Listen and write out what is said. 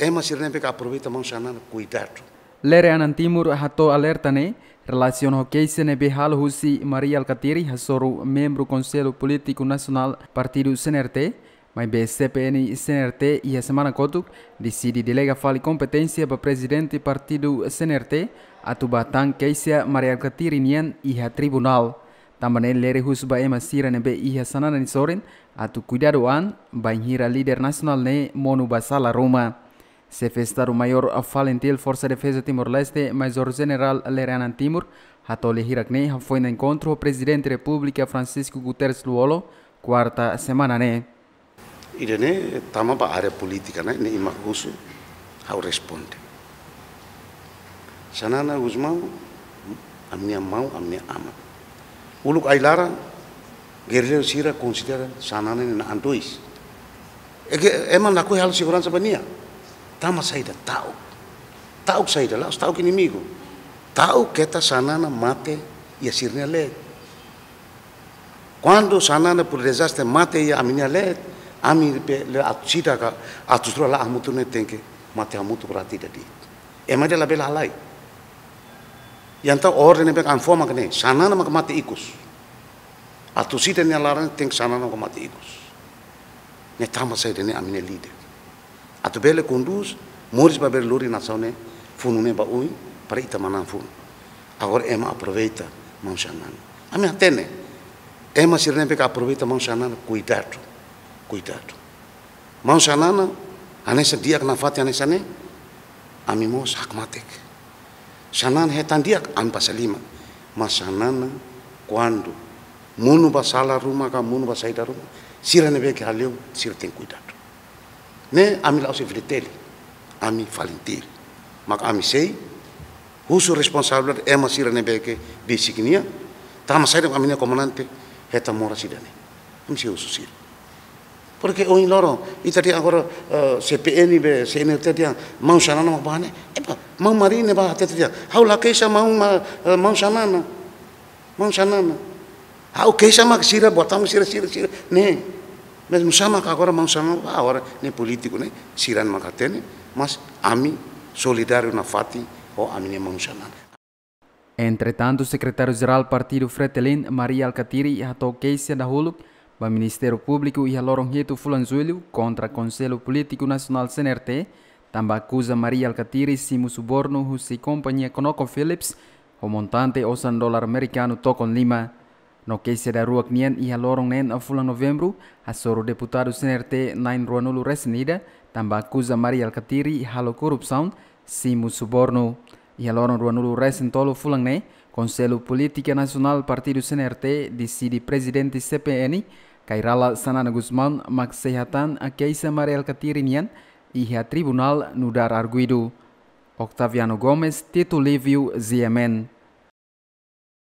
Ema sirnepe ka aproveita tamang sanana cuidado. Lere anan timur hato alertane keise ne Behal Husi Maria Alkatiri hasoru membru konselu politiku nasional partidu Partido mai mas CPN CNRT e Semana Kotuk disidi delega fali kompetensia para presidente partidu CNRT, batang keise Maria Katiri Nian iha Tribunal. Também lere husba ema be nebe iha sanana nisoren, atu kuidaruan an, hira nasional nasional ne Monu Basala rumah. Se festar o maior falentil Força de Defesa Timor-Leste, Major General Leranan Timor, Atole Hirakne, foi no encontro o Presidente da República Francisco Guterres Luolo, quarta semana, né? Irene, tama ba área política, né? Ne imagusu, hau responde. Sanana Guzmão, a minha mão, a minha ama. Uluk Ailara, guerreiro Sira considera Sanana na Andois. É que é mandar com a segurança bania. Tama saida tau. Tau saida lá, tau que inimigo. Tau que sanana mate e a sirne le. Quando sanana pur desaste mate e a minha le, a le atsida ka atusura la amutu ne tenke mate amutu kurati dadi. E made la bela halai. Yang tau ordene be kan foma kene, sanana mak mate ikus. Atusida ne laran tenke sanana mak mate ikus. Ne tama saída ne aminia minha A tabela conduz, moris para bele luri nação né, funune ba ui, para ita manan fun. Agora ema aproveita mão xanan. A minha tene, ema sirene peca aproveita mão xanan, cuidado, cuidado. Mão xanana, anessa diak na fati anessa ne, amimos hakmatek. Xanan hetan diak, am pasalima. Mas xanana, quando, mundo vai ruma, ka vai sair da ruma, sirene peca aleu, sir tem cuidado. ne ami la ose ami falintiri maka ami sei husu responsable e masira ne beke di signia tama sai ami ne comandante heta mora sidane ami sei husu sir porque ogni loro itati agora uh, CPN be CNT dia mau sana no bane e pa mau marine ba tete dia hau la keisa mau ma, uh, mau sana mau sana hau keisa mak sira botam sira sira sira ne Mas musama agora musama agora nem politiko né siran makatene mas ami solidario na fati o ami ne musama. Entretanto, secretario secretário-geral partido Fretelin, Maria Alcatiri, atou queixa da Huluk, ba Ministério Público e a Lorong Hito Fulanzulho contra Conselho Político Nacional CNRT, acusa Maria Alcatiri simo suborno husi companhia Conoco Philips, o montante osan dólar americano tokon Lima, No que será ruak nian iha lorong nen a novembro, a soro deputado senerte nain ruanulu resenida, tamba acusa Maria Alcatiri e halo corrupção, simu suborno. Iha lorong ruanulu resen tolo fulan ne, Conselho Política Nacional Partido CNRT decide presidente CPN, Kairala Sanana Guzman, Max Sehatan, a Keisa Maria Alcatiri nian, iha e tribunal nudar arguido. Octaviano Gomes, Tito Livio, ZMN.